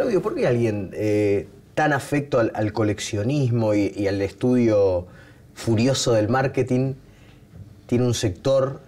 Claudio, ¿por qué alguien eh, tan afecto al, coleccionismo y, al estudio furioso del marketing tiene un sector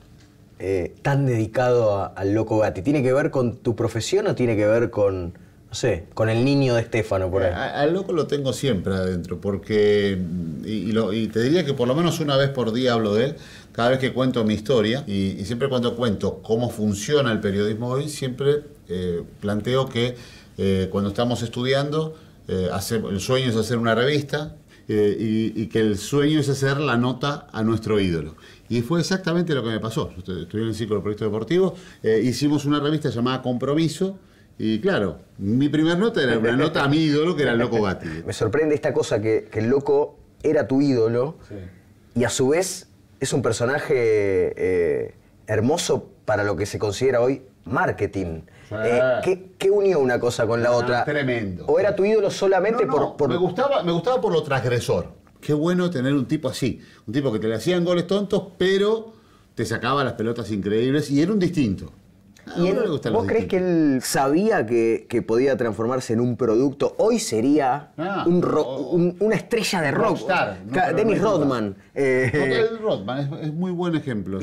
eh, tan dedicado al loco ¿Tiene que ver con tu profesión o tiene que ver con, Sí, con el niño de Estefano por ahí. Al loco lo tengo siempre adentro, porque. Y, te diría que por lo menos una vez por día hablo de él, cada vez que cuento mi historia, y, siempre cuando cuento cómo funciona el periodismo hoy, siempre eh, planteo que eh, cuando estamos estudiando, eh, el sueño es hacer una revista, y, que el sueño es hacer la nota a nuestro ídolo. Y fue exactamente lo que me pasó. Estuve en el ciclo de proyecto deportivo, hicimos una revista llamada Compromiso, y claro, mi primera nota era una nota a mi ídolo, que era el Loco Gatti. Me sorprende esta cosa que, el Loco era tu ídolo y a su vez es un personaje eh, hermoso para lo que se considera hoy marketing. Ah. Eh, ¿qué, unió una cosa con la ah, otra? Tremendo. ¿O era tu ídolo solamente por, por, Me gustaba, me gustaba por lo transgresor. Qué bueno tener un tipo así. Un tipo que te le hacían goles tontos, pero te sacaba las pelotas increíbles y era un distinto. Ah, ¿Vos crees que él sabía que, podía transformarse en un producto? Hoy sería ah, una estrella de rock. Rockstar. Rodman. Eh, Rodman es, muy buen ejemplo.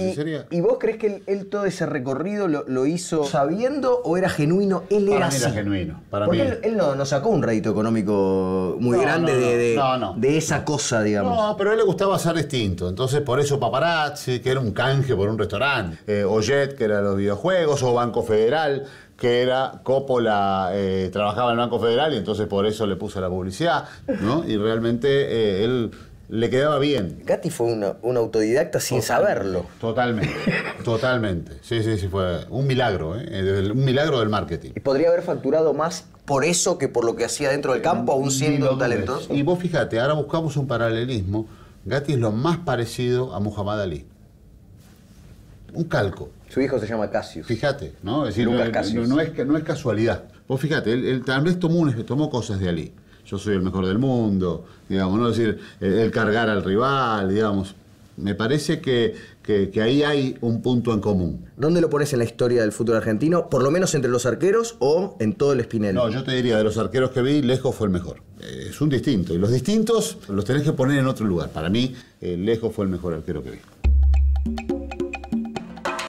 Y, vos crees que él, todo ese recorrido lo, hizo sabiendo o era genuino? Él para era mí así. era genuino. Para Porque mí. él, él no, sacó un rédito económico muy grande de, esa cosa, digamos. No, pero a él le gustaba ser distinto. Entonces, por eso Paparazzi, que era un canje por un restaurante. Eh, o Jet, que era los videojuegos. Banco Federal, que era Coppola, eh, trabajaba en el Banco Federal y entonces por eso le puso la publicidad, ¿no? Y realmente eh, él le quedaba bien. Gatti fue un autodidacta sin saberlo. Totalmente, totalmente. Sí, sí, sí, fue un milagro, ¿eh? un milagro del marketing. ¿Y podría haber facturado más por eso que por lo que hacía dentro del campo, aún siendo un talentoso? Y vos fíjate, ahora buscamos un paralelismo. Gatti es lo más parecido a Muhammad Ali un calco. Su hijo se llama Cassius. Fíjate, ¿no? Es decir, no, es, casualidad. Vos fíjate, el tal vez tomó, tomó cosas de Ali. Yo soy el mejor del mundo, digamos, ¿no? Es decir, el, cargar al rival, digamos. Me parece que, que, ahí hay un punto en común. ¿Dónde lo pones en la historia del fútbol argentino? ¿Por lo menos entre los arqueros o en todo el espinel? No, yo te diría, de los arqueros que vi, Lejos fue el mejor. es un distinto. Y los distintos los tenés que poner en otro lugar. Para mí, eh, Lejos fue el mejor arquero que vi.